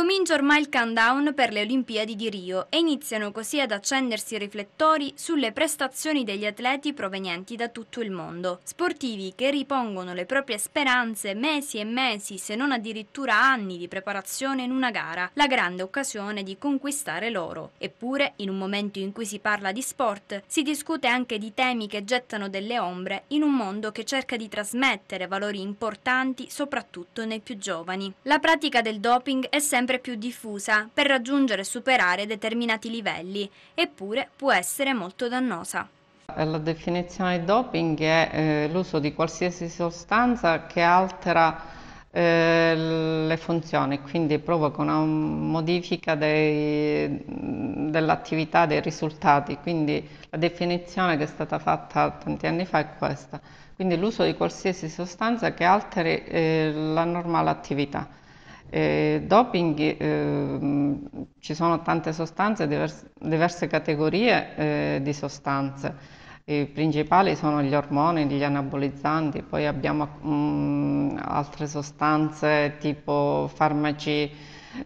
Comincia ormai il countdown per le Olimpiadi di Rio e iniziano così ad accendersi i riflettori sulle prestazioni degli atleti provenienti da tutto il mondo. Sportivi che ripongono le proprie speranze mesi e mesi, se non addirittura anni di preparazione in una gara, la grande occasione di conquistare l'oro. Eppure, in un momento in cui si parla di sport, si discute anche di temi che gettano delle ombre in un mondo che cerca di trasmettere valori importanti soprattutto nei più giovani. La pratica del doping è sempre sempre più diffusa per raggiungere e superare determinati livelli, eppure può essere molto dannosa. La definizione di doping è eh, l'uso di qualsiasi sostanza che altera eh, le funzioni, quindi provoca una modifica dell'attività, dei risultati, quindi la definizione che è stata fatta tanti anni fa è questa, quindi l'uso di qualsiasi sostanza che alteri eh, la normale attività. Eh, doping, eh, mm, ci sono tante sostanze, diverse, diverse categorie eh, di sostanze. I principali sono gli ormoni, gli anabolizzanti, poi abbiamo mh, mm, altre sostanze tipo farmaci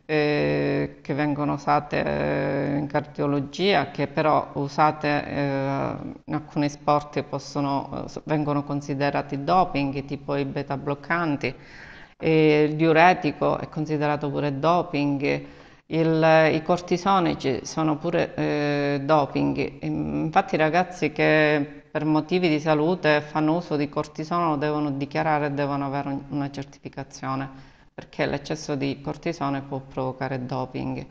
eh, che vengono usate eh, in cardiologia, che però usate eh, in alcuni sport possono, vengono considerati doping, tipo i beta bloccanti eh, il diuretico è considerato pure doping, il, i cortisonici sono pure eh, doping. Infatti i ragazzi che per motivi di salute fanno uso di cortisone lo devono dichiarare e devono avere una certificazione, perché l'eccesso di cortisone può provocare doping.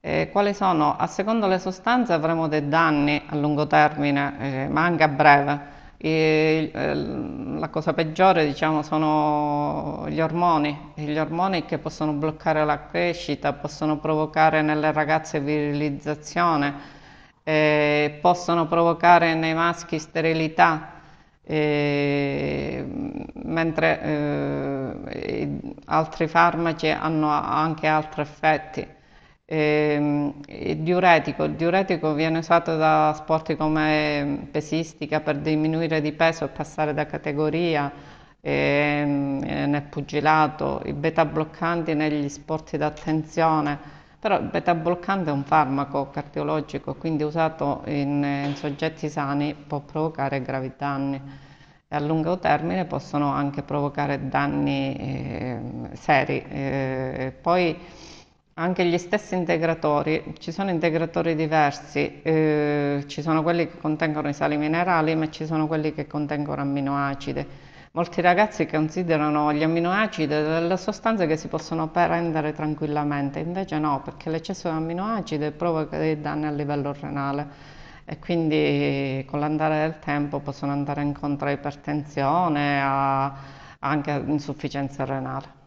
Eh, quali sono? A secondo le sostanze avremo dei danni a lungo termine, eh, ma anche a breve. E, eh, la cosa peggiore diciamo, sono gli ormoni, gli ormoni che possono bloccare la crescita, possono provocare nelle ragazze virilizzazione, eh, possono provocare nei maschi sterilità. Eh, mentre altri farmaci hanno anche altri effetti il ehm, diuretico. Il diuretico viene usato da sport come pesistica per diminuire di peso e passare da categoria e, ehm, eh, nel pugilato, i beta bloccanti negli sport di attenzione. però il beta bloccante è un farmaco cardiologico, quindi usato in, in soggetti sani può provocare gravi danni e a lungo termine possono anche provocare danni eh, seri. Eh, poi, anche gli stessi integratori, ci sono integratori diversi, eh, ci sono quelli che contengono i sali minerali ma ci sono quelli che contengono amminoacidi. Molti ragazzi considerano gli amminoacidi delle sostanze che si possono prendere tranquillamente, invece no, perché l'eccesso di amminoacidi provoca dei danni a livello renale e quindi con l'andare del tempo possono andare incontro a ipertensione, a, anche a insufficienza renale.